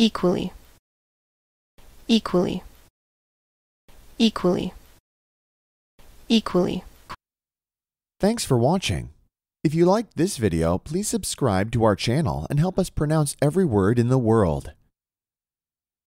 equally equally equally equally Thanks for watching. If you liked this video, please subscribe to our channel and help us pronounce every word in the world.